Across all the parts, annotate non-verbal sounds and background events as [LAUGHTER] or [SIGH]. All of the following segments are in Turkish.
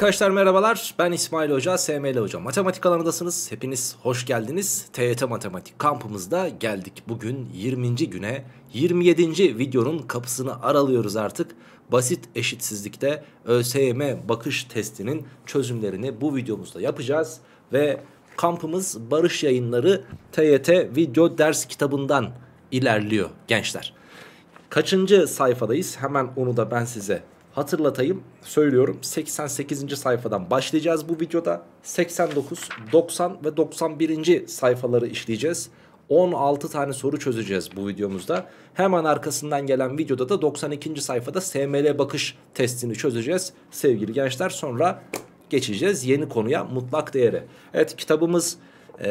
Arkadaşlar merhabalar ben İsmail Hoca, SML Hoca. Matematik alanındasınız. Hepiniz hoş geldiniz. TYT Matematik kampımızda geldik. Bugün 20. güne 27. videonun kapısını aralıyoruz artık. Basit eşitsizlikte ÖSYM bakış testinin çözümlerini bu videomuzda yapacağız. Ve kampımız Barış Yayınları TYT video ders kitabından ilerliyor gençler. Kaçıncı sayfadayız? Hemen onu da ben size hatırlatayım söylüyorum 88. sayfadan başlayacağız bu videoda 89 90 ve 91. sayfaları işleyeceğiz 16 tane soru çözeceğiz bu videomuzda hemen arkasından gelen videoda da 92. sayfada SML bakış testini çözeceğiz sevgili gençler sonra geçeceğiz yeni konuya mutlak değeri evet kitabımız ee,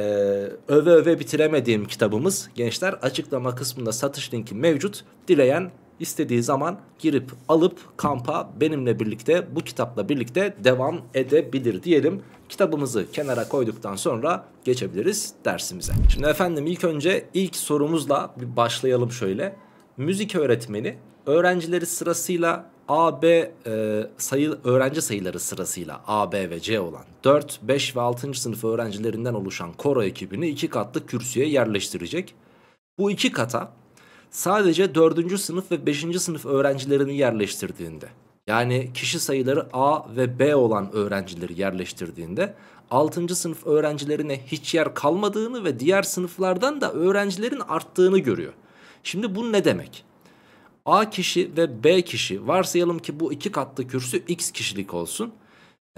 öve öve bitiremediğim kitabımız gençler açıklama kısmında satış linki mevcut dileyen istediği zaman girip alıp kampa benimle birlikte bu kitapla birlikte devam edebilir diyelim. Kitabımızı kenara koyduktan sonra geçebiliriz dersimize. Şimdi efendim ilk önce ilk sorumuzla bir başlayalım şöyle. Müzik öğretmeni öğrencileri sırasıyla A, B e, sayı, öğrenci sayıları sırasıyla A, B ve C olan 4, 5 ve 6. sınıf öğrencilerinden oluşan koro ekibini iki katlı kürsüye yerleştirecek. Bu iki kata sadece 4. sınıf ve 5. sınıf öğrencilerini yerleştirdiğinde yani kişi sayıları A ve B olan öğrencileri yerleştirdiğinde 6. sınıf öğrencilerine hiç yer kalmadığını ve diğer sınıflardan da öğrencilerin arttığını görüyor. Şimdi bu ne demek? A kişi ve B kişi varsayalım ki bu iki katlı kürsü X kişilik olsun.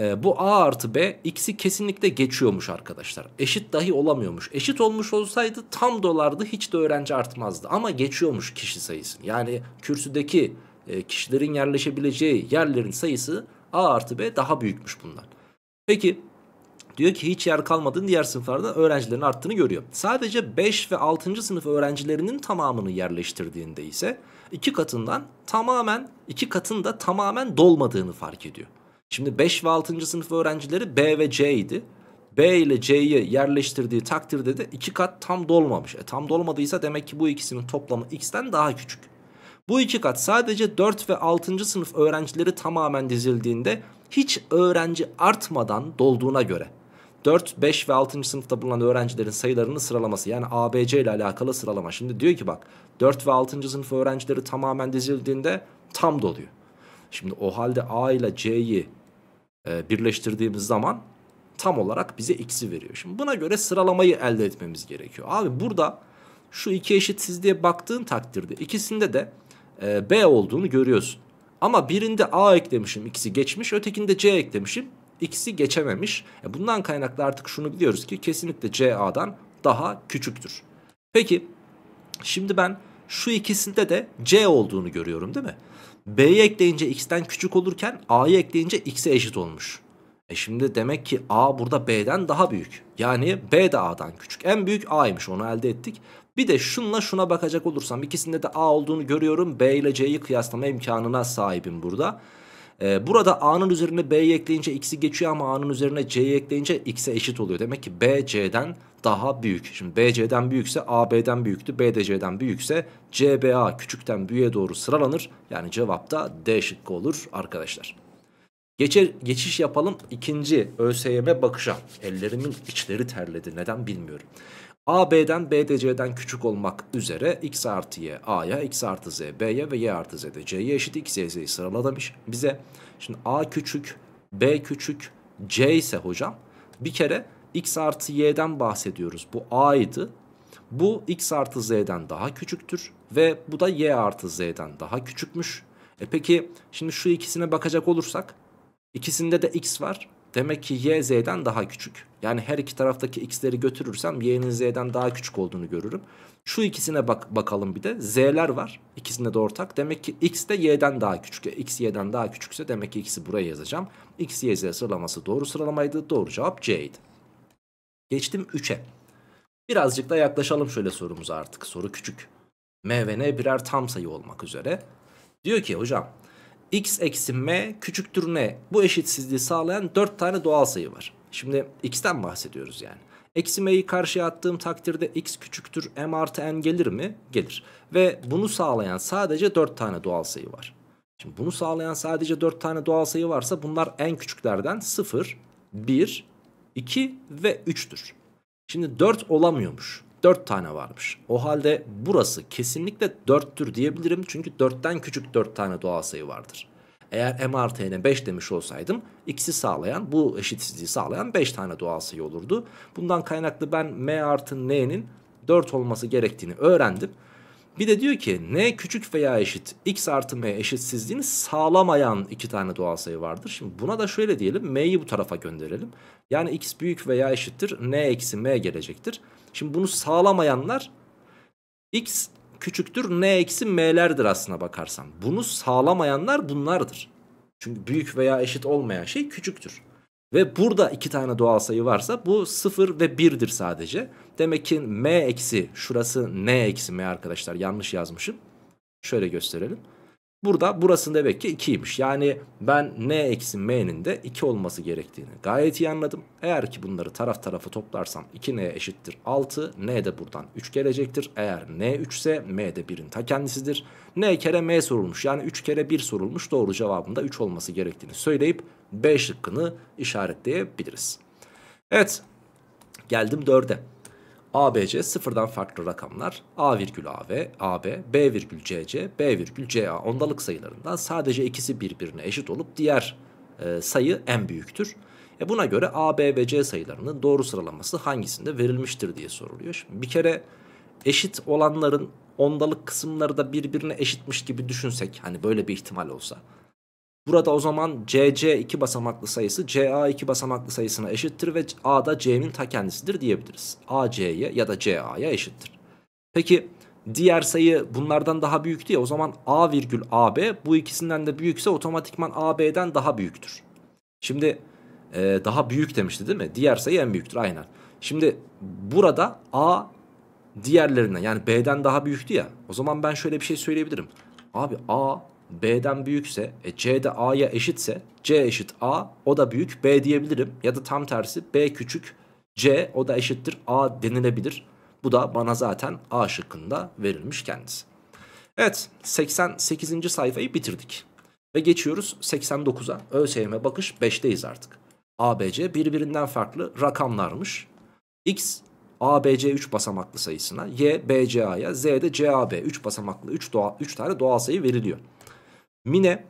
E, bu A artı B x'i kesinlikle geçiyormuş arkadaşlar. Eşit dahi olamıyormuş. Eşit olmuş olsaydı tam dolardı hiç de öğrenci artmazdı. Ama geçiyormuş kişi sayısı. Yani kürsüdeki e, kişilerin yerleşebileceği yerlerin sayısı A artı B daha büyükmüş bunlar. Peki diyor ki hiç yer kalmadığını diğer sınıflarda öğrencilerin arttığını görüyor. Sadece 5 ve 6. sınıf öğrencilerinin tamamını yerleştirdiğinde ise iki katından tamamen iki katında tamamen dolmadığını fark ediyor. Şimdi 5 ve 6. sınıf öğrencileri B ve C idi. B ile C'yi yerleştirdiği takdirde de 2 kat tam dolmamış. E tam dolmadıysa demek ki bu ikisinin toplamı x'ten daha küçük. Bu iki kat sadece 4 ve 6. sınıf öğrencileri tamamen dizildiğinde hiç öğrenci artmadan dolduğuna göre 4, 5 ve 6. sınıfta bulunan öğrencilerin sayılarının sıralaması yani ABC ile alakalı sıralama. Şimdi diyor ki bak 4 ve 6. sınıf öğrencileri tamamen dizildiğinde tam doluyor. Şimdi o halde A ile C'yi e, birleştirdiğimiz zaman tam olarak bize x'i veriyor. Şimdi buna göre sıralamayı elde etmemiz gerekiyor. Abi burada şu iki eşitsizliğe baktığın takdirde ikisinde de e, b olduğunu görüyorsun. Ama birinde a eklemişim x'i geçmiş ötekinde c eklemişim x'i geçememiş. E, bundan kaynaklı artık şunu biliyoruz ki kesinlikle c a'dan daha küçüktür. Peki şimdi ben şu ikisinde de c olduğunu görüyorum değil mi? B'yi ekleyince x'ten küçük olurken A'yı ekleyince x'e eşit olmuş. E şimdi demek ki A burada B'den daha büyük. Yani B de A'dan küçük. En büyük A'ymış onu elde ettik. Bir de şunla şuna bakacak olursam ikisinde de A olduğunu görüyorum. B ile C'yi kıyaslama imkanına sahibim burada. Burada. Ee, burada A'nın üzerine B'yi ekleyince X'i geçiyor ama A'nın üzerine C'yi ekleyince X'e eşit oluyor. Demek ki B C'den daha büyük. Şimdi B C'den büyükse A B'den büyüktü. B de C'den büyükse C B A küçükten büyüğe doğru sıralanır. Yani cevap da D şıkkı olur arkadaşlar. Geçer, geçiş yapalım ikinci ÖSYM bakışa. Ellerimin içleri terledi neden bilmiyorum. AB'den BDC'den küçük olmak üzere x artı y a'ya, x artı z b'ye ve y artı z'de c'ye eşit x, y, z'yi sıralamış bize. Şimdi a küçük, b küçük, c ise hocam bir kere x artı y'den bahsediyoruz. Bu a idi. Bu x artı z'den daha küçüktür ve bu da y artı z'den daha küçükmüş. E peki şimdi şu ikisine bakacak olursak ikisinde de x var Demek ki y z'den daha küçük. Yani her iki taraftaki x'leri götürürsem y'nin z'den daha küçük olduğunu görürüm. Şu ikisine bak bakalım bir de. Z'ler var. İkisinde de ortak. Demek ki x de y'den daha küçük. E, x y'den daha küçükse demek ki x'i buraya yazacağım. x, y, z sıralaması doğru sıralamaydı. Doğru cevap c'ydi. Geçtim 3'e. Birazcık da yaklaşalım şöyle sorumuza artık. Soru küçük. M ve N birer tam sayı olmak üzere. Diyor ki hocam x eksi m küçüktür m bu eşitsizliği sağlayan 4 tane doğal sayı var. Şimdi x'ten bahsediyoruz yani. Eksi m'yi karşıya attığım takdirde x küçüktür m artı n gelir mi? Gelir. Ve bunu sağlayan sadece 4 tane doğal sayı var. Şimdi bunu sağlayan sadece 4 tane doğal sayı varsa bunlar en küçüklerden 0, 1, 2 ve 3'tür. Şimdi 4 olamıyormuş. 4 tane varmış. O halde burası kesinlikle 4'tür diyebilirim. Çünkü 4'ten küçük 4 tane doğal sayı vardır. Eğer m artı n'e 5 demiş olsaydım x'i sağlayan bu eşitsizliği sağlayan 5 tane doğal sayı olurdu. Bundan kaynaklı ben m artı n'nin 4 olması gerektiğini öğrendim. Bir de diyor ki n küçük veya eşit x artı m eşitsizliğini sağlamayan iki tane doğal sayı vardır. Şimdi buna da şöyle diyelim m'yi bu tarafa gönderelim. Yani x büyük veya eşittir n eksi m gelecektir. Şimdi bunu sağlamayanlar x küçüktür n eksi m'lerdir aslına bakarsan. Bunu sağlamayanlar bunlardır. Çünkü büyük veya eşit olmayan şey küçüktür. Ve burada iki tane doğal sayı varsa bu 0 ve 1'dir sadece. Demek ki m eksi şurası n eksi m arkadaşlar yanlış yazmışım. Şöyle gösterelim. Burada burasında demek ki 2'ymiş. Yani ben n eksi m'nin de 2 olması gerektiğini gayet iyi anladım. Eğer ki bunları taraf tarafı toplarsam 2n eşittir 6. n de buradan 3 gelecektir. Eğer n 3 ise m de 1'in ta kendisidir. n kere m sorulmuş. Yani 3 kere 1 sorulmuş. Doğru cevabında 3 olması gerektiğini söyleyip b şıkkını işaretleyebiliriz. Evet geldim 4'e. ABC sıfırdan farklı rakamlar A virgül AV, AB, B virgül CC, B virgül CA ondalık sayılarından sadece ikisi birbirine eşit olup diğer e, sayı en büyüktür. E buna göre A, B ve C sayılarının doğru sıralaması hangisinde verilmiştir diye soruluyor. Şimdi bir kere eşit olanların ondalık kısımları da birbirine eşitmiş gibi düşünsek hani böyle bir ihtimal olsa Burada o zaman CC iki basamaklı sayısı CA iki basamaklı sayısına eşittir ve A da C'nin ta kendisidir diyebiliriz. AC'ye ya da CA'ya eşittir. Peki diğer sayı bunlardan daha büyük ya o zaman A virgül AB bu ikisinden de büyükse otomatikman AB'den daha büyüktür. Şimdi e, daha büyük demişti değil mi? Diğer sayı en büyüktür aynen. Şimdi burada A diğerlerine yani B'den daha büyüktü ya o zaman ben şöyle bir şey söyleyebilirim. Abi A B'den büyükse e, C A'ya eşitse C eşit A o da büyük B diyebilirim. Ya da tam tersi B küçük C o da eşittir A denilebilir. Bu da bana zaten A şıkkında verilmiş kendisi. Evet 88. sayfayı bitirdik. Ve geçiyoruz 89'a. ÖSYM bakış 5'teyiz artık. ABC birbirinden farklı rakamlarmış. X ABC 3 basamaklı sayısına, Y BCA'ya, Z de CAB 3 basamaklı 3 doğa, 3 tane doğal sayı veriliyor. Mine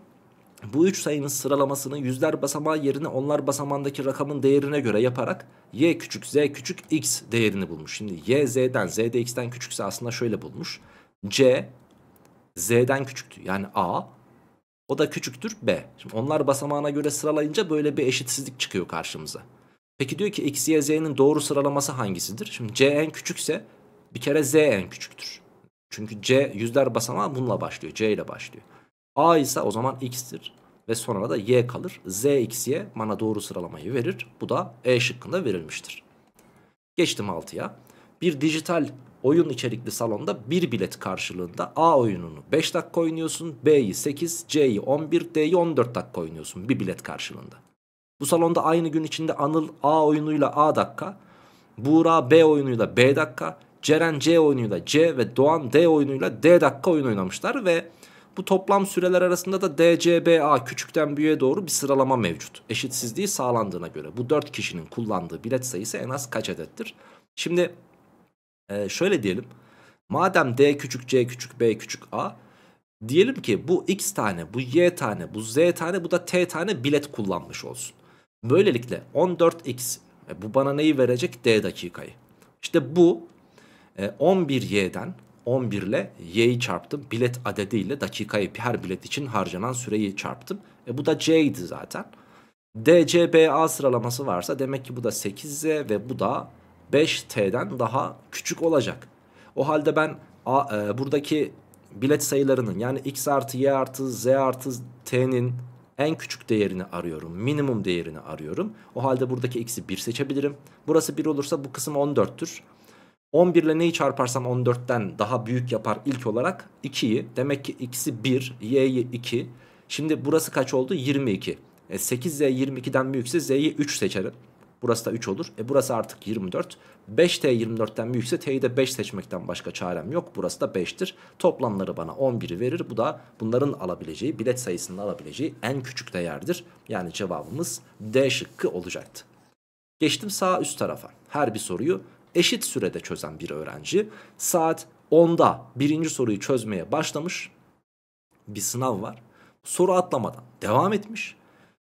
bu üç sayının sıralamasını yüzler basamağı yerine onlar basamağındaki rakamın değerine göre yaparak y küçük z küçük x değerini bulmuş. Şimdi y z'den z de x'ten küçükse aslında şöyle bulmuş. c z'den küçüktü yani a o da küçüktür b. Şimdi onlar basamağına göre sıralayınca böyle bir eşitsizlik çıkıyor karşımıza. Peki diyor ki x, y, z'nin doğru sıralaması hangisidir? Şimdi c en küçükse bir kere z en küçüktür. Çünkü c yüzler basamağı bununla başlıyor c ile başlıyor. A ise o zaman x'tir. Ve sonra da y kalır. Z x'ye bana doğru sıralamayı verir. Bu da E şıkkında verilmiştir. Geçtim 6'ya. Bir dijital oyun içerikli salonda bir bilet karşılığında A oyununu 5 dakika oynuyorsun, B'yi 8, C'yi 11, D'yi 14 dakika oynuyorsun bir bilet karşılığında. Bu salonda aynı gün içinde Anıl A oyunuyla A dakika, Buğra B oyunuyla B dakika, Ceren C oyunuyla C ve Doğan D oyunuyla D dakika oyun oynamışlar ve bu toplam süreler arasında da DCBA küçükten büyüğe doğru bir sıralama mevcut. Eşitsizliği sağlandığına göre bu 4 kişinin kullandığı bilet sayısı en az kaç adettir? Şimdi e, şöyle diyelim. Madem D küçük C küçük B küçük A diyelim ki bu X tane bu Y tane bu Z tane bu da T tane bilet kullanmış olsun. Böylelikle 14X e, bu bana neyi verecek D dakikayı. İşte bu 11y'den e, 11 ile y'yi çarptım. Bilet adediyle dakikayı her bilet için harcanan süreyi çarptım. E bu da c'ydi zaten. DCBA sıralaması varsa demek ki bu da 8z ve bu da 5t'den daha küçük olacak. O halde ben a, e, buradaki bilet sayılarının yani x artı y artı z artı t'nin en küçük değerini arıyorum. Minimum değerini arıyorum. O halde buradaki x'i 1 seçebilirim. Burası 1 olursa bu kısım 14'tür. 11 ile neyi çarparsam 14'ten daha büyük yapar ilk olarak 2'yi. Demek ki x'i 1, y'yi 2. Şimdi burası kaç oldu? 22. E 8z 22'den büyükse z'yi 3 seçerim. Burası da 3 olur. E burası artık 24. 5t 24'ten büyükse t'yi de 5 seçmekten başka çarem yok. Burası da 5'tir. Toplamları bana 11'i verir. Bu da bunların alabileceği, bilet sayısının alabileceği en küçük değerdir. Yani cevabımız D şıkkı olacaktı. Geçtim sağ üst tarafa. Her bir soruyu eşit sürede çözen bir öğrenci saat 10'da birinci soruyu çözmeye başlamış. Bir sınav var. Soru atlamadan devam etmiş.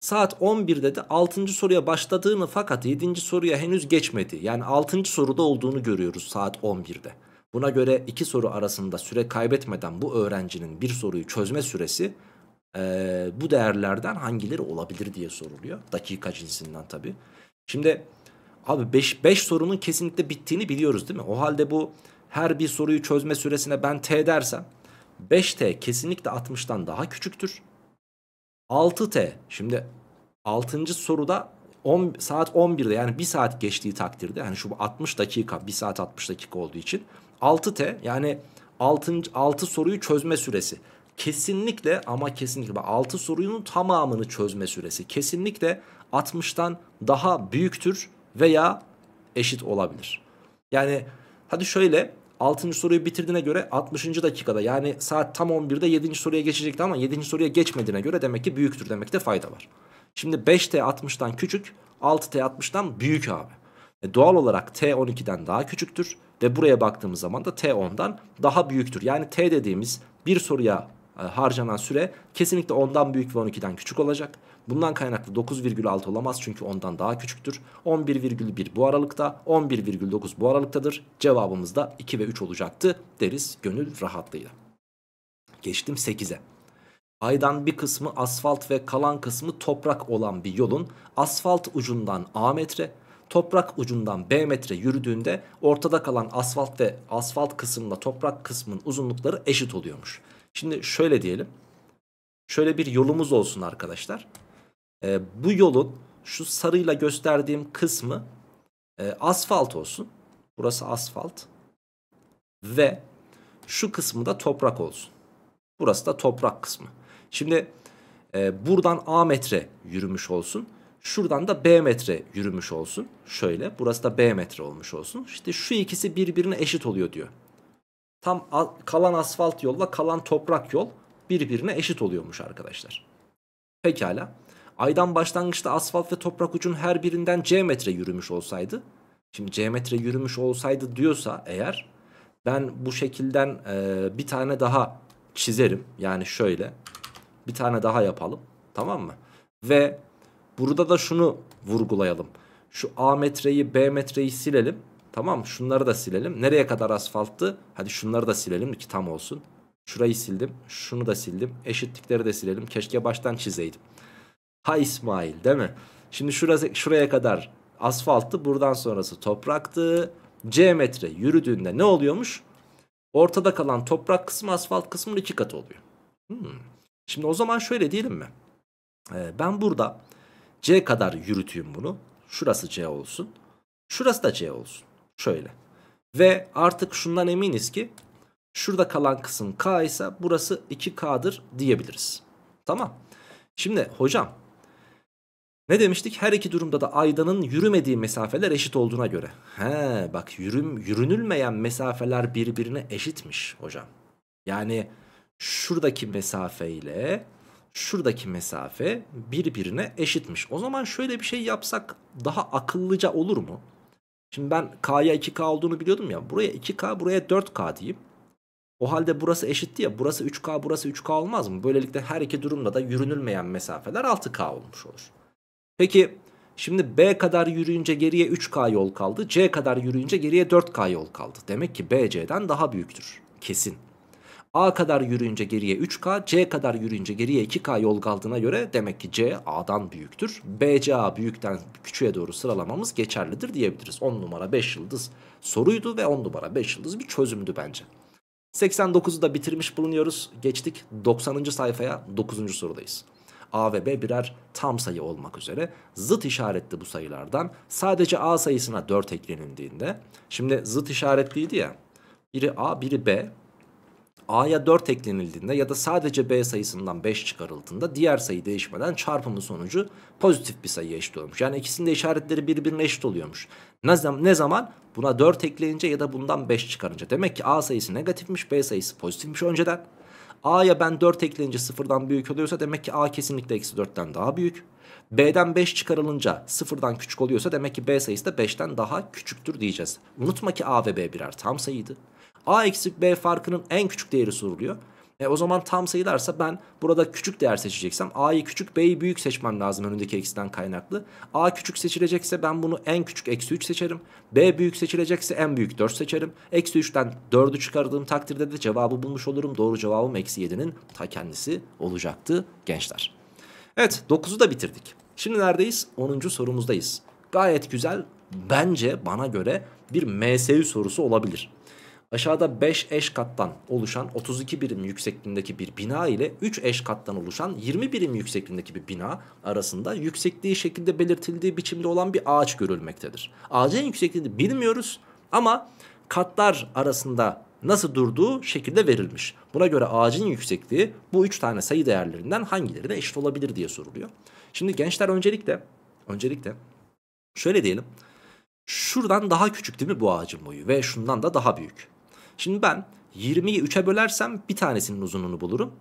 Saat 11'de de 6. soruya başladığını fakat 7. soruya henüz geçmedi. Yani 6. soruda olduğunu görüyoruz saat 11'de. Buna göre iki soru arasında süre kaybetmeden bu öğrencinin bir soruyu çözme süresi e, bu değerlerden hangileri olabilir diye soruluyor. Dakika cinsinden tabii. Şimdi Abi 5 5 sorunun kesinlikle bittiğini biliyoruz değil mi? O halde bu her bir soruyu çözme süresine ben t dersem 5t kesinlikle 60'tan daha küçüktür. 6t şimdi 6. soruda 10, saat 11'de yani 1 saat geçtiği takdirde yani şu 60 dakika 1 saat 60 dakika olduğu için 6T yani 6, 6 soruyu çözme süresi kesinlikle ama kesinlikle 6 sorunun tamamını çözme süresi kesinlikle 60'tan daha büyüktür veya eşit olabilir. Yani hadi şöyle 6. soruyu bitirdiğine göre 60. dakikada yani saat tam 11'de 7. soruya geçecekti ama 7. soruya geçmediğine göre demek ki büyüktür demekte fayda var. Şimdi 5T 60'tan küçük 6T 60'tan büyük abi. E doğal olarak T 12'den daha küçüktür ve buraya baktığımız zaman da T 10'dan daha büyüktür. Yani T dediğimiz bir soruya e, harcanan süre kesinlikle 10'dan büyük ve 12'den küçük olacak. Bundan kaynaklı 9,6 olamaz çünkü ondan daha küçüktür. 11,1 bu aralıkta, 11,9 bu aralıktadır. Cevabımız da 2 ve 3 olacaktı deriz gönül rahatlığıyla. Geçtim 8'e. Aydan bir kısmı asfalt ve kalan kısmı toprak olan bir yolun asfalt ucundan A metre, toprak ucundan B metre yürüdüğünde ortada kalan asfalt ve asfalt kısmında toprak kısmının uzunlukları eşit oluyormuş. Şimdi şöyle diyelim. Şöyle bir yolumuz olsun arkadaşlar e, bu yolun şu sarıyla gösterdiğim kısmı e, asfalt olsun. Burası asfalt. Ve şu kısmı da toprak olsun. Burası da toprak kısmı. Şimdi e, buradan A metre yürümüş olsun. Şuradan da B metre yürümüş olsun. Şöyle burası da B metre olmuş olsun. İşte şu ikisi birbirine eşit oluyor diyor. Tam kalan asfalt yolla kalan toprak yol birbirine eşit oluyormuş arkadaşlar. Pekala aydan başlangıçta asfalt ve toprak ucun her birinden c metre yürümüş olsaydı. Şimdi c metre yürümüş olsaydı diyorsa eğer ben bu şekilden e, bir tane daha çizerim. Yani şöyle bir tane daha yapalım tamam mı? Ve burada da şunu vurgulayalım. Şu A metreyi B metreyi silelim. Tamam mı? Şunları da silelim. Nereye kadar asfalttı? Hadi şunları da silelim ki tam olsun. Şurayı sildim. Şunu da sildim. Eşitlikleri de silelim. Keşke baştan çizeydim. Ha İsmail değil mi? Şimdi şurası, şuraya kadar asfalttı buradan sonrası topraktı. C metre yürüdüğünde ne oluyormuş? Ortada kalan toprak kısmı asfalt kısmının iki katı oluyor. Hmm. Şimdi o zaman şöyle diyelim mi? Ee, ben burada C kadar yürüteyim bunu. Şurası C olsun. Şurası da C olsun. Şöyle. Ve artık şundan eminiz ki şurada kalan kısım K ise burası 2K'dır diyebiliriz. Tamam. Şimdi hocam ne demiştik? Her iki durumda da aydanın yürümediği mesafeler eşit olduğuna göre. He bak yürüm, yürünülmeyen mesafeler birbirine eşitmiş hocam. Yani şuradaki mesafe ile şuradaki mesafe birbirine eşitmiş. O zaman şöyle bir şey yapsak daha akıllıca olur mu? Şimdi ben K'ya 2K olduğunu biliyordum ya. Buraya 2K buraya 4K diyeyim. O halde burası eşitti ya. Burası 3K burası 3K olmaz mı? Böylelikle her iki durumda da yürünülmeyen mesafeler 6K olmuş olur. Peki şimdi B kadar yürüyünce geriye 3K yol kaldı. C kadar yürüyünce geriye 4K yol kaldı. Demek ki B, C'den daha büyüktür. Kesin. A kadar yürüyünce geriye 3K, C kadar yürüyünce geriye 2K yol kaldığına göre demek ki C A'dan büyüktür. B, C, A büyükten küçüğe doğru sıralamamız geçerlidir diyebiliriz. 10 numara 5 yıldız soruydu ve 10 numara 5 yıldız bir çözümdü bence. 89'u da bitirmiş bulunuyoruz. Geçtik 90. sayfaya 9. sorudayız. A ve B birer tam sayı olmak üzere zıt işaretli bu sayılardan sadece A sayısına 4 eklenildiğinde şimdi zıt işaretliydi ya biri A biri B A'ya 4 eklenildiğinde ya da sadece B sayısından 5 çıkarıldığında diğer sayı değişmeden çarpımın sonucu pozitif bir sayıya eşit olmuş. Yani ikisinin de işaretleri birbirine eşit oluyormuş. Ne zaman, ne zaman? Buna 4 ekleyince ya da bundan 5 çıkarınca. Demek ki A sayısı negatifmiş B sayısı pozitifmiş önceden. A'ya ben 4 eklenince sıfırdan büyük oluyorsa demek ki A kesinlikle eksi 4'ten daha büyük. B'den 5 çıkarılınca sıfırdan küçük oluyorsa demek ki B sayısı da 5'ten daha küçüktür diyeceğiz. Unutma ki A ve B birer tam sayıydı. A eksik B farkının en küçük değeri soruluyor. E, o zaman tam sayılarsa ben burada küçük değer seçeceksem A'yı küçük B'yi büyük seçmem lazım önündeki eksiden kaynaklı. A küçük seçilecekse ben bunu en küçük eksi 3 seçerim. B büyük seçilecekse en büyük 4 seçerim. Eksi 3'ten 4'ü çıkardığım takdirde de cevabı bulmuş olurum. Doğru cevabım eksi 7'nin ta kendisi olacaktı gençler. Evet 9'u da bitirdik. Şimdi neredeyiz? 10. sorumuzdayız. Gayet güzel bence bana göre bir MSU sorusu olabilir. Aşağıda 5 eş kattan oluşan 32 birim yüksekliğindeki bir bina ile 3 eş kattan oluşan 20 birim yüksekliğindeki bir bina arasında yüksekliği şekilde belirtildiği biçimde olan bir ağaç görülmektedir. Ağacın yüksekliğini bilmiyoruz ama katlar arasında nasıl durduğu şekilde verilmiş. Buna göre ağacın yüksekliği bu 3 tane sayı değerlerinden hangilerine eşit olabilir diye soruluyor. Şimdi gençler öncelikle öncelikle şöyle diyelim. Şuradan daha küçük değil mi bu ağacın boyu ve şundan da daha büyük. Şimdi ben 20'yi 3'e bölersem bir tanesinin uzunluğunu bulurum.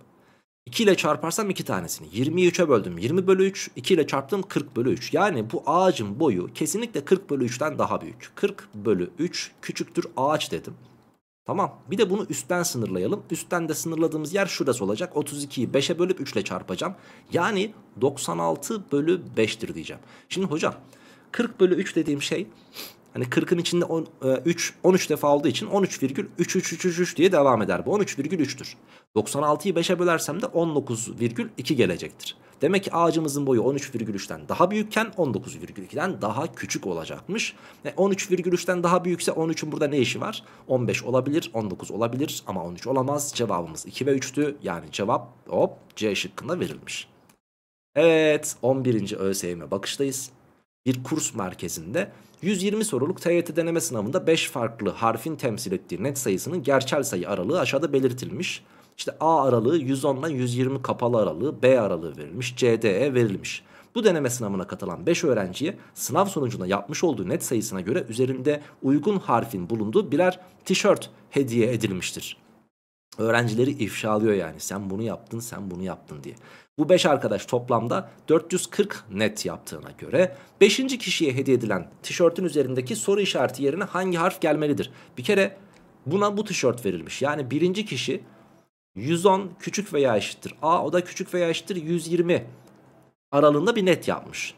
2 ile çarparsam 2 tanesini. 20'yi 3'e böldüm 20 bölü 3. 2 ile çarptım 40 bölü 3. Yani bu ağacın boyu kesinlikle 40 bölü 3'ten daha büyük. 40 bölü 3 küçüktür ağaç dedim. Tamam bir de bunu üstten sınırlayalım. Üstten de sınırladığımız yer şurası olacak. 32'yi 5'e bölüp 3 ile çarpacağım. Yani 96 bölü 5'tir diyeceğim. Şimdi hocam 40 bölü 3 dediğim şey Hani 40'ın içinde 10, 3, 13 defa aldığı için 13,3333 diye devam eder. Bu 13,3'tür. 96'yı 5'e bölersem de 19,2 gelecektir. Demek ki ağacımızın boyu 13,3'ten daha büyükken 19,2'den daha küçük olacakmış. Ve 13,3'ten daha büyükse 13'ün burada ne işi var? 15 olabilir, 19 olabilir ama 13 olamaz. Cevabımız 2 ve 3'tü. Yani cevap hop C şıkkında verilmiş. Evet 11. ÖSYM bakıştayız bir kurs merkezinde 120 soruluk TYT deneme sınavında 5 farklı harfin temsil ettiği net sayısının gerçel sayı aralığı aşağıda belirtilmiş. İşte A aralığı 110 ile 120 kapalı aralığı, B aralığı verilmiş, CDE verilmiş. Bu deneme sınavına katılan 5 öğrenciye sınav sonucunda yapmış olduğu net sayısına göre üzerinde uygun harfin bulunduğu birer tişört hediye edilmiştir. Öğrencileri ifşalıyor yani sen bunu yaptın sen bunu yaptın diye. Bu 5 arkadaş toplamda 440 net yaptığına göre 5. kişiye hediye edilen tişörtün üzerindeki soru işareti yerine hangi harf gelmelidir? Bir kere buna bu tişört verilmiş. Yani birinci kişi 110 küçük veya eşittir. A o da küçük veya eşittir 120 aralığında bir net yapmış.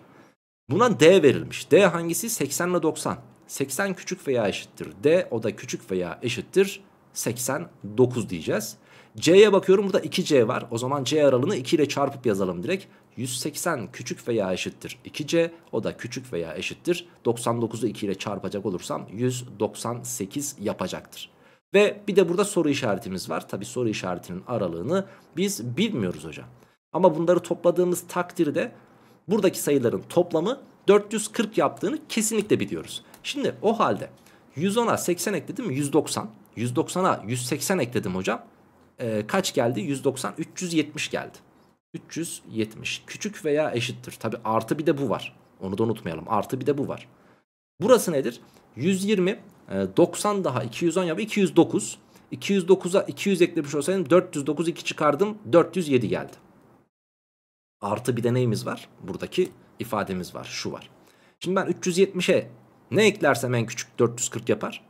Buna D verilmiş. D hangisi? 80 ile 90. 80 küçük veya eşittir. D o da küçük veya eşittir 89 diyeceğiz. C'ye bakıyorum burada 2C var. O zaman C aralığını 2 ile çarpıp yazalım direkt. 180 küçük veya eşittir 2C. O da küçük veya eşittir. 99'u 2 ile çarpacak olursam 198 yapacaktır. Ve bir de burada soru işaretimiz var. Tabi soru işaretinin aralığını biz bilmiyoruz hocam. Ama bunları topladığımız takdirde buradaki sayıların toplamı 440 yaptığını kesinlikle biliyoruz. Şimdi o halde 110'a 80 ekledim 190. 190'a 180 ekledim hocam e, kaç geldi? 190, 370 geldi. 370 küçük veya eşittir. Tabi artı bir de bu var. Onu da unutmayalım. Artı bir de bu var. Burası nedir? 120, 90 e, daha 210 yapı 209. 209'a 200 eklemiş olsaydım 409 2 çıkardım 407 geldi. Artı bir de neyimiz var? Buradaki ifademiz var. Şu var. Şimdi ben 370'e ne eklersem en küçük 440 yapar?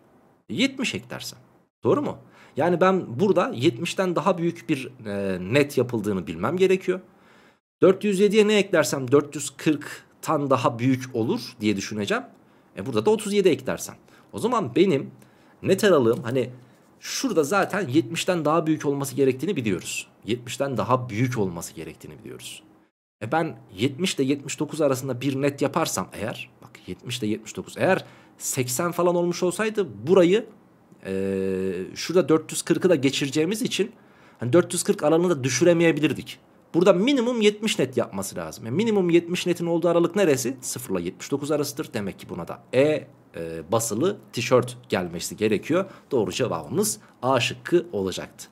70 eklersem. Doğru mu? Yani ben burada 70'ten daha büyük bir e, net yapıldığını bilmem gerekiyor. 407'ye ne eklersem 440'tan daha büyük olur diye düşüneceğim. E burada da 37 eklersem. O zaman benim net aralığım hani şurada zaten 70'ten daha büyük olması gerektiğini biliyoruz. 70'ten daha büyük olması gerektiğini biliyoruz. E ben 70 ile 79 arasında bir net yaparsam eğer bak 70 ile 79 eğer 80 falan olmuş olsaydı burayı ee, şurada 440'ı da geçireceğimiz için hani 440 alanını da düşüremeyebilirdik. Burada minimum 70 net yapması lazım. Yani minimum 70 netin olduğu aralık neresi? 0 ile 79 arasıdır. Demek ki buna da E e, basılı tişört gelmesi gerekiyor. Doğru cevabımız A şıkkı olacaktı.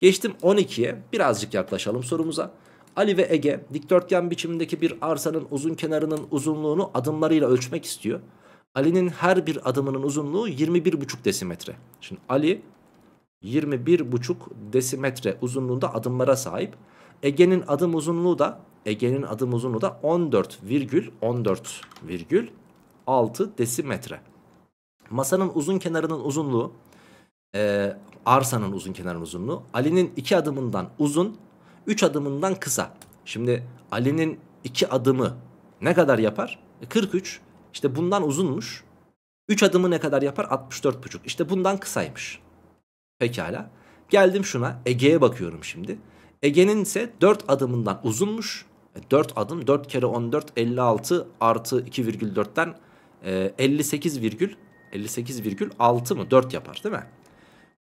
Geçtim 12'ye birazcık yaklaşalım sorumuza. Ali ve Ege dikdörtgen biçimindeki bir arsanın uzun kenarının uzunluğunu adımlarıyla ölçmek istiyor. Ali'nin her bir adımının uzunluğu 21,5 desimetre. Şimdi Ali 21,5 desimetre uzunluğunda adımlara sahip. Ege'nin adım uzunluğu da Ege'nin adım uzunluğu da 14 virgül 14 virgül 6 desimetre. Masanın uzun kenarının uzunluğu e, arsanın uzun kenarının uzunluğu Ali'nin iki adımından uzun 3 adımından kısa. Şimdi Ali'nin iki adımı ne kadar yapar? 43 e, işte bundan uzunmuş. 3 adımı ne kadar yapar? 64,5. İşte bundan kısaymış. Pekala. Geldim şuna. Ege'ye bakıyorum şimdi. Ege'nin ise 4 adımından uzunmuş. 4 e, adım 4 kere 14 56 artı 2,4'ten 58, 58,6 mı 4 yapar değil mi?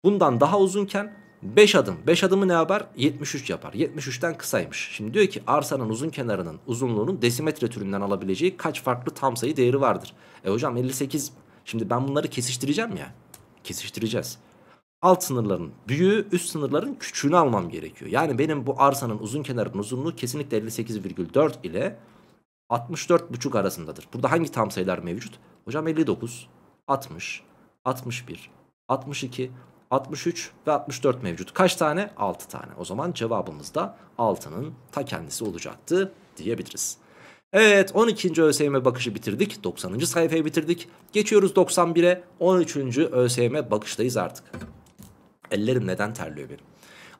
Bundan daha uzunken 5 adım. 5 adımı ne yapar? 73 yapar. 73'ten kısaymış. Şimdi diyor ki arsanın uzun kenarının uzunluğunun desimetre türünden alabileceği kaç farklı tam sayı değeri vardır? E hocam 58. Şimdi ben bunları kesiştireceğim ya. Kesiştireceğiz. Alt sınırların büyüğü üst sınırların küçüğünü almam gerekiyor. Yani benim bu arsanın uzun kenarının uzunluğu kesinlikle 58,4 ile 64,5 arasındadır. Burada hangi tam sayılar mevcut? Hocam 59, 60, 61, 62, 63 ve 64 mevcut. Kaç tane? 6 tane. O zaman cevabımız da 6'nın ta kendisi olacaktı diyebiliriz. Evet 12. ÖSYM bakışı bitirdik. 90. sayfayı bitirdik. Geçiyoruz 91'e. 13. ÖSYM bakıştayız artık. Ellerim neden terliyor benim?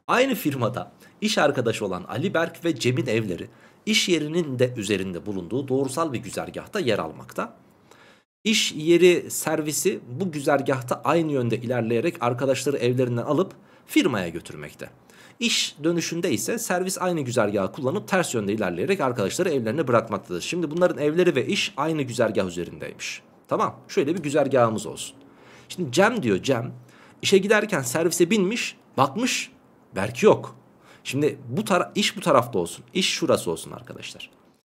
Aynı firmada iş arkadaşı olan Ali Berk ve Cem'in evleri iş yerinin de üzerinde bulunduğu doğrusal bir güzergahta yer almakta. İş yeri servisi bu güzergahta aynı yönde ilerleyerek arkadaşları evlerinden alıp firmaya götürmekte. İş dönüşünde ise servis aynı güzergahı kullanıp ters yönde ilerleyerek arkadaşları evlerine bırakmaktadır. Şimdi bunların evleri ve iş aynı güzergah üzerindeymiş. Tamam şöyle bir güzergahımız olsun. Şimdi Cem diyor Cem işe giderken servise binmiş bakmış belki yok. Şimdi bu iş bu tarafta olsun. iş şurası olsun arkadaşlar.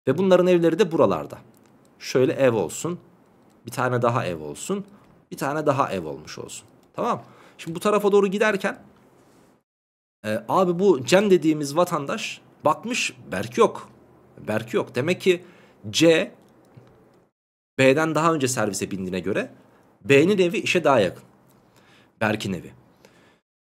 Ve bunların evleri de buralarda. Şöyle ev olsun bir tane daha ev olsun. Bir tane daha ev olmuş olsun. Tamam. Şimdi bu tarafa doğru giderken e, abi bu Cem dediğimiz vatandaş bakmış Berk yok. Berk yok. Demek ki C B'den daha önce servise bindiğine göre B'nin evi işe daha yakın. Berk'in evi.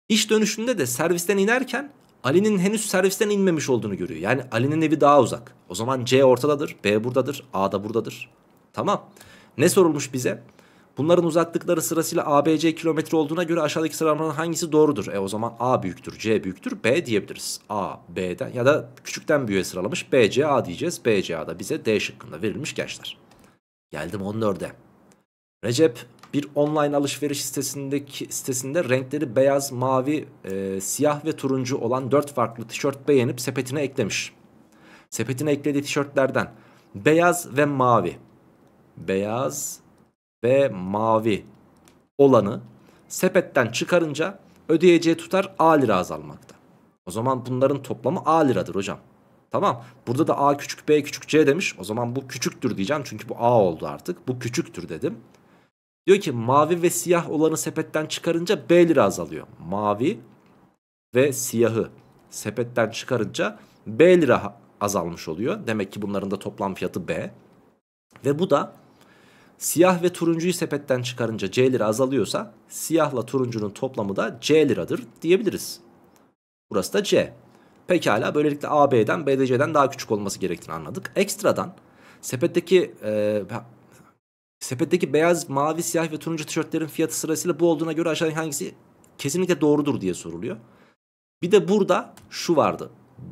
İş dönüşünde de servisten inerken Ali'nin henüz servisten inmemiş olduğunu görüyor. Yani Ali'nin evi daha uzak. O zaman C ortadadır, B buradadır, A da buradadır. Tamam. Ne sorulmuş bize? Bunların uzaklıkları sırasıyla ABC kilometre olduğuna göre aşağıdaki sıralamaların hangisi doğrudur? E o zaman A büyüktür, C büyüktür, B diyebiliriz. A, B'den ya da küçükten büyüğe sıralamış B C A diyeceğiz. BC, A da bize D şıkkında verilmiş gençler. Geldim 14'e. Recep bir online alışveriş sitesindeki sitesinde renkleri beyaz, mavi, e, siyah ve turuncu olan 4 farklı tişört beğenip sepetine eklemiş. Sepetine eklediği tişörtlerden beyaz ve mavi beyaz ve mavi olanı sepetten çıkarınca ödeyeceği tutar A lira azalmakta. O zaman bunların toplamı A liradır hocam. Tamam burada da A küçük B küçük C demiş. O zaman bu küçüktür diyeceğim çünkü bu A oldu artık. Bu küçüktür dedim. Diyor ki mavi ve siyah olanı sepetten çıkarınca B lira azalıyor. Mavi ve siyahı sepetten çıkarınca B lira azalmış oluyor. Demek ki bunların da toplam fiyatı B. Ve bu da Siyah ve turuncuyu sepetten çıkarınca C lira azalıyorsa siyahla turuncunun toplamı da C liradır diyebiliriz. Burası da C. Pekala böylelikle AB'den BDC'den daha küçük olması gerektiğini anladık. Ekstradan sepetteki e, sepetteki beyaz, mavi, siyah ve turuncu tişörtlerin fiyatı sırasıyla bu olduğuna göre aşağıdaki hangisi kesinlikle doğrudur diye soruluyor. Bir de burada şu vardı.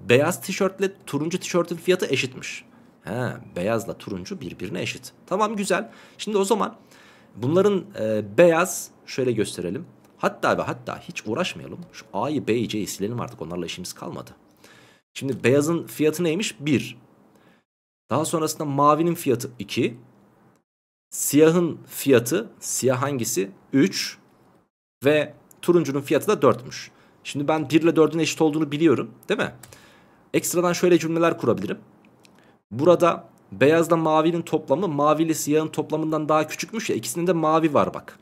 Beyaz tişörtle turuncu tişörtün fiyatı eşitmiş. He, beyazla turuncu birbirine eşit. Tamam güzel. Şimdi o zaman bunların e, beyaz şöyle gösterelim. Hatta ve hatta hiç uğraşmayalım. Şu A'yı B'yi C'yi silelim artık onlarla işimiz kalmadı. Şimdi beyazın fiyatı neymiş? 1. Daha sonrasında mavinin fiyatı 2. Siyahın fiyatı siyah hangisi? 3. Ve turuncunun fiyatı da 4'müş. Şimdi ben 1 ile 4'ün eşit olduğunu biliyorum değil mi? Ekstradan şöyle cümleler kurabilirim. Burada beyazla mavinin toplamı maviyle siyahın toplamından daha küçükmüş ya ikisinin de mavi var bak.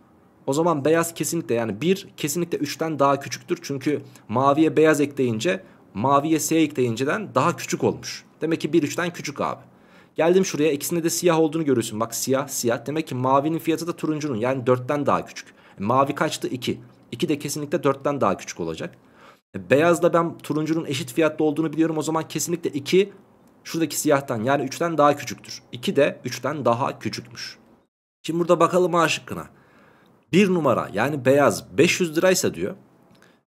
O zaman beyaz kesinlikle yani 1 kesinlikle 3'ten daha küçüktür. Çünkü maviye beyaz ekleyince maviye siyah ekleyinceden daha küçük olmuş. Demek ki 1 3'ten küçük abi. Geldim şuraya ikisinde de siyah olduğunu görüyorsun. Bak siyah siyah demek ki mavinin fiyatı da turuncunun yani 4'ten daha küçük. E, mavi kaçtı 2. 2 de kesinlikle 4'ten daha küçük olacak. E, beyazla ben turuncunun eşit fiyatlı olduğunu biliyorum. O zaman kesinlikle 2 şuradaki siyahtan yani 3'ten daha küçüktür. 2 de 3'ten daha küçükmüş. Şimdi burada bakalım A şıkkına. 1 numara yani beyaz 500 liraysa diyor.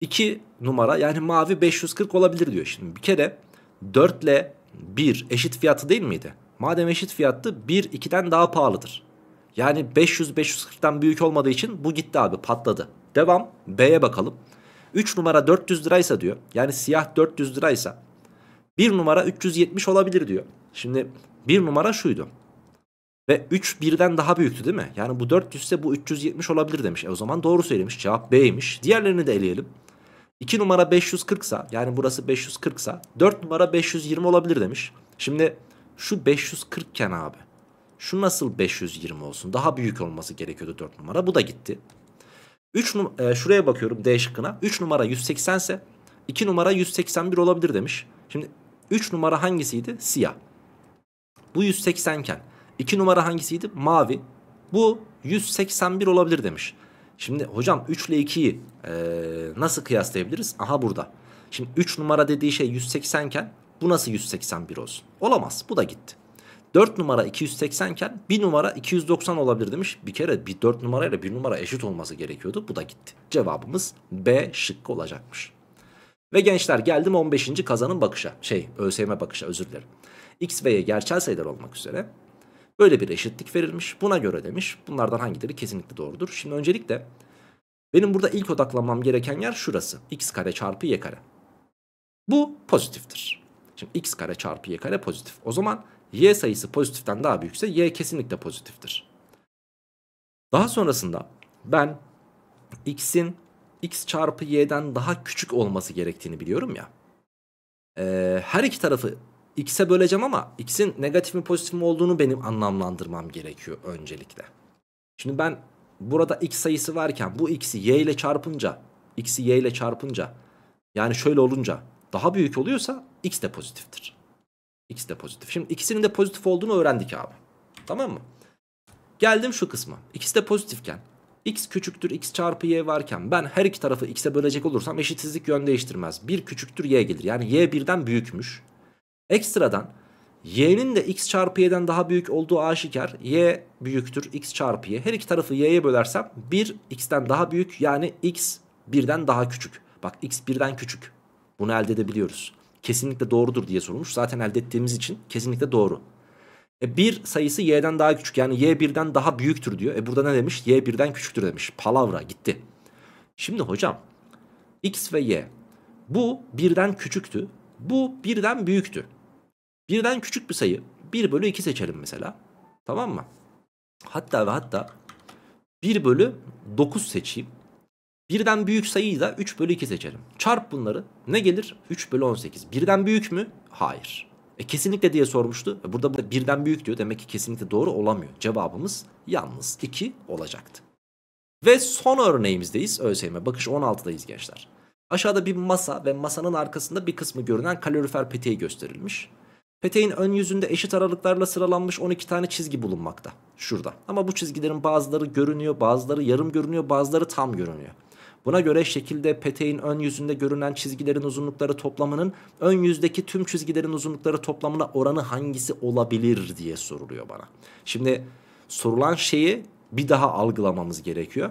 2 numara yani mavi 540 olabilir diyor. Şimdi bir kere 4 ile 1 eşit fiyatı değil miydi? Madem eşit fiyattı 1 2'den daha pahalıdır. Yani 500-540'tan büyük olmadığı için bu gitti abi patladı. Devam B'ye bakalım. 3 numara 400 liraysa diyor. Yani siyah 400 liraysa 1 numara 370 olabilir diyor. Şimdi 1 numara şuydu. Ve 3 birden daha büyüktü değil mi? Yani bu 400 ise bu 370 olabilir demiş. E o zaman doğru söylemiş. Cevap B'ymiş. Diğerlerini de eleyelim. 2 numara 540 sa yani burası 540 sa 4 numara 520 olabilir demiş. Şimdi şu 540 iken abi şu nasıl 520 olsun? Daha büyük olması gerekiyordu 4 numara. Bu da gitti. 3 e, şuraya bakıyorum D şıkkına. 3 numara 180 ise 2 numara 181 olabilir demiş. Şimdi 3 numara hangisiydi? Siyah. Bu 180 iken 2 numara hangisiydi? Mavi. Bu 181 olabilir demiş. Şimdi hocam 3 ile 2'yi e, nasıl kıyaslayabiliriz? Aha burada. Şimdi 3 numara dediği şey 180 iken bu nasıl 181 olsun? Olamaz. Bu da gitti. 4 numara 280 iken 1 numara 290 olabilir demiş. Bir kere bir 4 numarayla 1 numara eşit olması gerekiyordu. Bu da gitti. Cevabımız B şıkkı olacakmış. Ve gençler geldim 15. kazanın bakışa. Şey ÖSYM bakışa özür dilerim. X ve Y gerçel sayılar olmak üzere. Böyle bir eşitlik verilmiş. Buna göre demiş. Bunlardan hangileri kesinlikle doğrudur. Şimdi öncelikle benim burada ilk odaklanmam gereken yer şurası. X kare çarpı Y kare. Bu pozitiftir. Şimdi x kare çarpı y kare pozitif. O zaman y sayısı pozitiften daha büyükse y kesinlikle pozitiftir. Daha sonrasında ben x'in x çarpı y'den daha küçük olması gerektiğini biliyorum ya. Ee, her iki tarafı x'e böleceğim ama x'in negatif mi pozitif mi olduğunu benim anlamlandırmam gerekiyor öncelikle. Şimdi ben burada x sayısı varken bu x'i y ile çarpınca x'i y ile çarpınca yani şöyle olunca daha büyük oluyorsa x de pozitiftir. x de pozitif. Şimdi ikisinin de pozitif olduğunu öğrendik abi. Tamam mı? Geldim şu kısma. İkisi de pozitifken x küçüktür x çarpı y varken ben her iki tarafı x'e bölecek olursam eşitsizlik yön değiştirmez. 1 küçüktür y gelir. Yani y birden büyükmüş. Ekstradan y'nin de x çarpı y'den daha büyük olduğu aşikar. y büyüktür x çarpı y. Her iki tarafı y'ye bölersem 1 x'ten daha büyük yani x birden daha küçük. Bak x birden küçük. Bunu elde edebiliyoruz. Kesinlikle doğrudur diye sorulmuş. Zaten elde ettiğimiz için kesinlikle doğru. E 1 sayısı y'den daha küçük yani y 1'den daha büyüktür diyor. E burada ne demiş? y 1'den küçüktür demiş. Palavra gitti. Şimdi hocam x ve y bu 1'den küçüktü. Bu 1'den büyüktü. 1'den küçük bir sayı 1 bölü 2 seçelim mesela. Tamam mı? Hatta ve hatta 1 bölü 9 seçeyim. Birden büyük sayıyı da 3 bölü 2 seçelim. Çarp bunları ne gelir? 3 bölü 18. Birden büyük mü? Hayır. E, kesinlikle diye sormuştu. E, burada, burada birden büyük diyor. Demek ki kesinlikle doğru olamıyor. Cevabımız yalnız 2 olacaktı. Ve son örneğimizdeyiz. ÖSYM e. bakış 16'dayız gençler. Aşağıda bir masa ve masanın arkasında bir kısmı görünen kalorifer peteği gösterilmiş. Peteğin ön yüzünde eşit aralıklarla sıralanmış 12 tane çizgi bulunmakta. Şurada. Ama bu çizgilerin bazıları görünüyor, bazıları yarım görünüyor, bazıları tam görünüyor. Buna göre şekilde peteğin ön yüzünde görünen çizgilerin uzunlukları toplamının ön yüzdeki tüm çizgilerin uzunlukları toplamına oranı hangisi olabilir diye soruluyor bana. Şimdi sorulan şeyi bir daha algılamamız gerekiyor.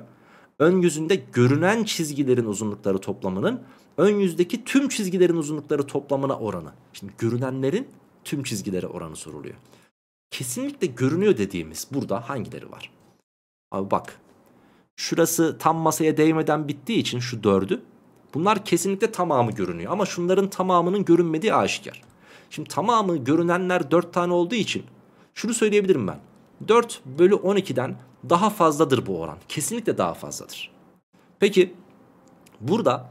Ön yüzünde görünen çizgilerin uzunlukları toplamının ön yüzdeki tüm çizgilerin uzunlukları toplamına oranı. Şimdi görünenlerin tüm çizgilere oranı soruluyor. Kesinlikle görünüyor dediğimiz burada hangileri var? Abi bak Şurası tam masaya değmeden bittiği için şu dördü. Bunlar kesinlikle tamamı görünüyor. Ama şunların tamamının görünmediği aşikar. Şimdi tamamı görünenler 4 tane olduğu için şunu söyleyebilirim ben. 4 bölü 12'den daha fazladır bu oran. Kesinlikle daha fazladır. Peki burada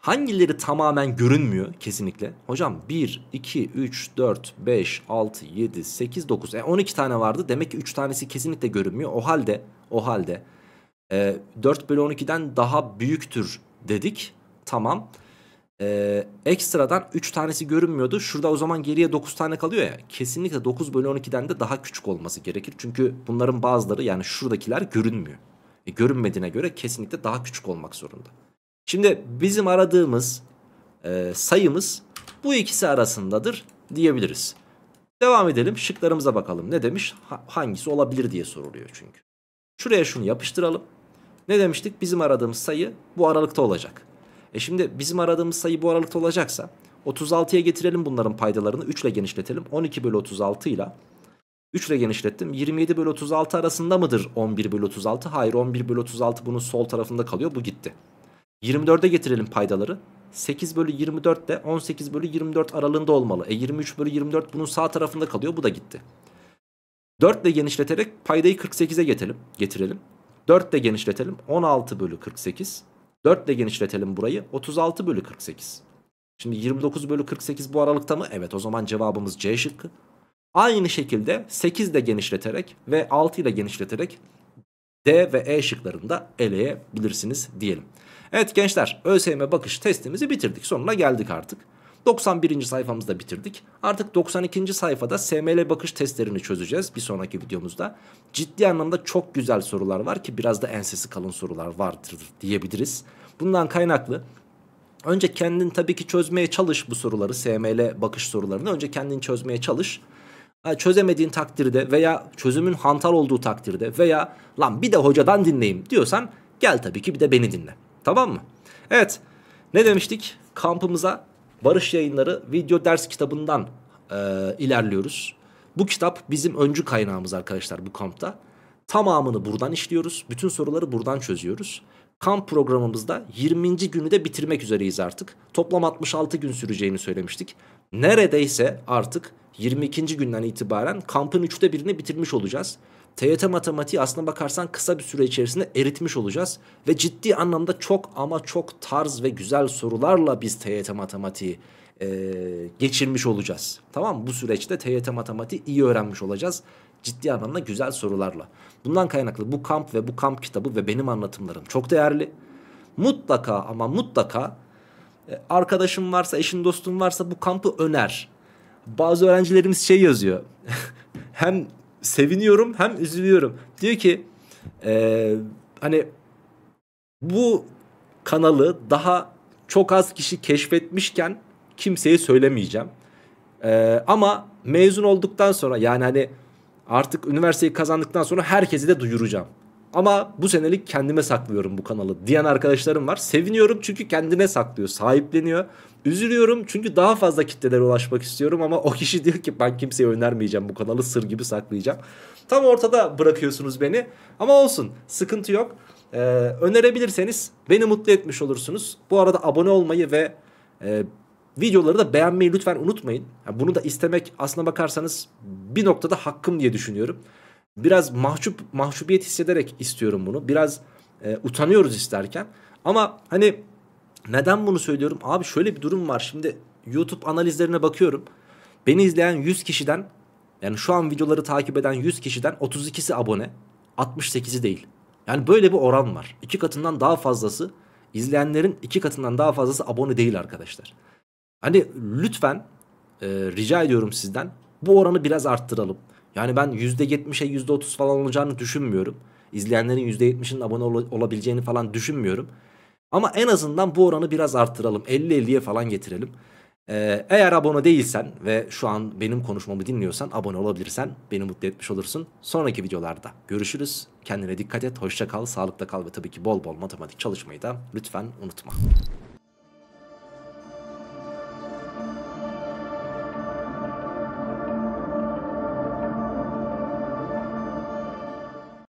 hangileri tamamen görünmüyor kesinlikle? Hocam 1, 2, 3, 4, 5, 6, 7, 8, 9. E 12 tane vardı. Demek ki 3 tanesi kesinlikle görünmüyor. O halde o halde e, ee, 4 bölü 12'den daha büyüktür dedik. Tamam. E, ekstradan 3 tanesi görünmüyordu. Şurada o zaman geriye 9 tane kalıyor ya. Kesinlikle 9 bölü 12'den de daha küçük olması gerekir. Çünkü bunların bazıları yani şuradakiler görünmüyor. E, görünmediğine göre kesinlikle daha küçük olmak zorunda. Şimdi bizim aradığımız e, sayımız bu ikisi arasındadır diyebiliriz. Devam edelim şıklarımıza bakalım. Ne demiş? Ha, hangisi olabilir diye soruluyor çünkü. Şuraya şunu yapıştıralım. Ne demiştik? Bizim aradığımız sayı bu aralıkta olacak. E şimdi bizim aradığımız sayı bu aralıkta olacaksa 36'ya getirelim bunların paydalarını 3 ile genişletelim. 12 bölü 36 ile 3 ile genişlettim. 27 bölü 36 arasında mıdır 11 bölü 36? Hayır 11 bölü 36 bunun sol tarafında kalıyor bu gitti. 24'e getirelim paydaları. 8 bölü 24 de 18 bölü 24 aralığında olmalı. E 23 bölü 24 bunun sağ tarafında kalıyor bu da gitti. 4 ile genişleterek paydayı 48'e getirelim. getirelim. 4 de genişletelim 16 bölü 48. 4 de genişletelim burayı 36 bölü 48. Şimdi 29 bölü 48 bu aralıkta mı? Evet o zaman cevabımız C şıkkı. Aynı şekilde 8 de genişleterek ve 6 ile genişleterek D ve E şıklarını da eleyebilirsiniz diyelim. Evet gençler ÖSYM bakış testimizi bitirdik. Sonuna geldik artık. 91. sayfamızda bitirdik. Artık 92. sayfada SML bakış testlerini çözeceğiz bir sonraki videomuzda. Ciddi anlamda çok güzel sorular var ki biraz da ensesi kalın sorular vardır diyebiliriz. Bundan kaynaklı önce kendin tabii ki çözmeye çalış bu soruları SML bakış sorularını önce kendin çözmeye çalış çözemediğin takdirde veya çözümün hantal olduğu takdirde veya lan bir de hocadan dinleyeyim diyorsan gel tabii ki bir de beni dinle. Tamam mı? Evet ne demiştik kampımıza Barış Yayınları video ders kitabından e, ilerliyoruz. Bu kitap bizim öncü kaynağımız arkadaşlar bu kampta. Tamamını buradan işliyoruz. Bütün soruları buradan çözüyoruz. Kamp programımızda 20. günü de bitirmek üzereyiz artık. Toplam 66 gün süreceğini söylemiştik. Neredeyse artık 22. günden itibaren kampın üçte birini bitirmiş olacağız. TYT matematiği aslına bakarsan kısa bir süre içerisinde eritmiş olacağız. Ve ciddi anlamda çok ama çok tarz ve güzel sorularla biz TYT matematiği e, geçirmiş olacağız. Tamam mı? Bu süreçte TYT matematiği iyi öğrenmiş olacağız. Ciddi anlamda güzel sorularla. Bundan kaynaklı bu kamp ve bu kamp kitabı ve benim anlatımlarım çok değerli. Mutlaka ama mutlaka arkadaşın varsa, eşin dostun varsa bu kampı öner. Bazı öğrencilerimiz şey yazıyor. [LAUGHS] hem seviniyorum hem üzülüyorum. Diyor ki e, hani bu kanalı daha çok az kişi keşfetmişken kimseye söylemeyeceğim. E, ama mezun olduktan sonra yani hani artık üniversiteyi kazandıktan sonra herkesi de duyuracağım. Ama bu senelik kendime saklıyorum bu kanalı diyen arkadaşlarım var. Seviniyorum çünkü kendine saklıyor, sahipleniyor. Üzülüyorum çünkü daha fazla kitlelere ulaşmak istiyorum ama o kişi diyor ki ben kimseye önermeyeceğim bu kanalı sır gibi saklayacağım. Tam ortada bırakıyorsunuz beni ama olsun sıkıntı yok. Ee, önerebilirseniz beni mutlu etmiş olursunuz. Bu arada abone olmayı ve e, videoları da beğenmeyi lütfen unutmayın. Yani bunu da istemek aslına bakarsanız bir noktada hakkım diye düşünüyorum. Biraz mahcup mahcubiyet hissederek istiyorum bunu. Biraz e, utanıyoruz isterken ama hani neden bunu söylüyorum? Abi şöyle bir durum var. Şimdi YouTube analizlerine bakıyorum. Beni izleyen 100 kişiden yani şu an videoları takip eden 100 kişiden 32'si abone, 68'i değil. Yani böyle bir oran var. İki katından daha fazlası izleyenlerin iki katından daha fazlası abone değil arkadaşlar. Hani lütfen e, rica ediyorum sizden bu oranı biraz arttıralım. Yani ben %70'e %30 falan olacağını düşünmüyorum. İzleyenlerin %70'inin abone ol olabileceğini falan düşünmüyorum. Ama en azından bu oranı biraz arttıralım. 50-50'ye falan getirelim. Ee, eğer abone değilsen ve şu an benim konuşmamı dinliyorsan abone olabilirsen beni mutlu etmiş olursun. Sonraki videolarda görüşürüz. Kendine dikkat et, hoşça kal, sağlıkta kal ve tabii ki bol bol matematik çalışmayı da lütfen unutma.